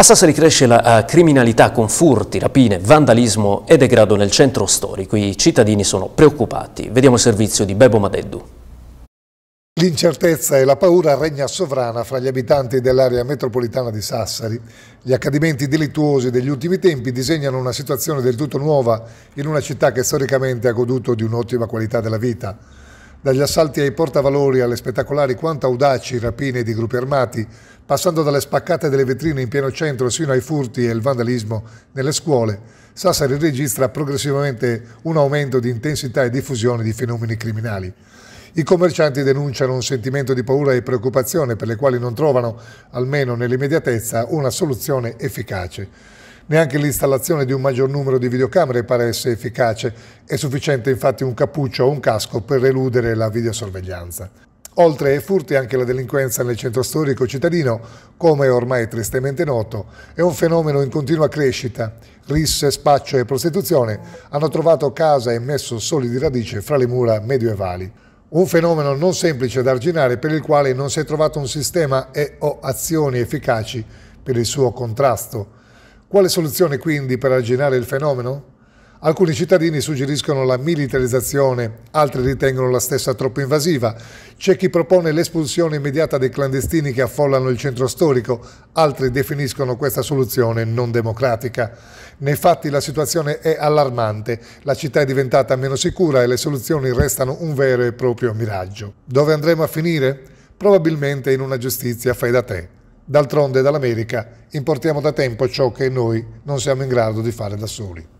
A Sassari cresce la eh, criminalità con furti, rapine, vandalismo e degrado nel centro storico. I cittadini sono preoccupati. Vediamo il servizio di Bebo Madeddu. L'incertezza e la paura regna sovrana fra gli abitanti dell'area metropolitana di Sassari. Gli accadimenti delittuosi degli ultimi tempi disegnano una situazione del tutto nuova in una città che storicamente ha goduto di un'ottima qualità della vita dagli assalti ai portavalori alle spettacolari quanto audaci rapine di gruppi armati, passando dalle spaccate delle vetrine in pieno centro sino ai furti e il vandalismo nelle scuole, Sassari registra progressivamente un aumento di intensità e diffusione di fenomeni criminali. I commercianti denunciano un sentimento di paura e preoccupazione per le quali non trovano, almeno nell'immediatezza, una soluzione efficace. Neanche l'installazione di un maggior numero di videocamere pare essere efficace, è sufficiente infatti un cappuccio o un casco per eludere la videosorveglianza. Oltre ai furti anche la delinquenza nel centro storico cittadino, come ormai tristemente noto, è un fenomeno in continua crescita. Risse, spaccio e prostituzione hanno trovato casa e messo soli di radice fra le mura medievali. Un fenomeno non semplice da arginare per il quale non si è trovato un sistema e o azioni efficaci per il suo contrasto. Quale soluzione quindi per arginare il fenomeno? Alcuni cittadini suggeriscono la militarizzazione, altri ritengono la stessa troppo invasiva. C'è chi propone l'espulsione immediata dei clandestini che affollano il centro storico, altri definiscono questa soluzione non democratica. Nei fatti la situazione è allarmante, la città è diventata meno sicura e le soluzioni restano un vero e proprio miraggio. Dove andremo a finire? Probabilmente in una giustizia fai da te. D'altronde dall'America importiamo da tempo ciò che noi non siamo in grado di fare da soli.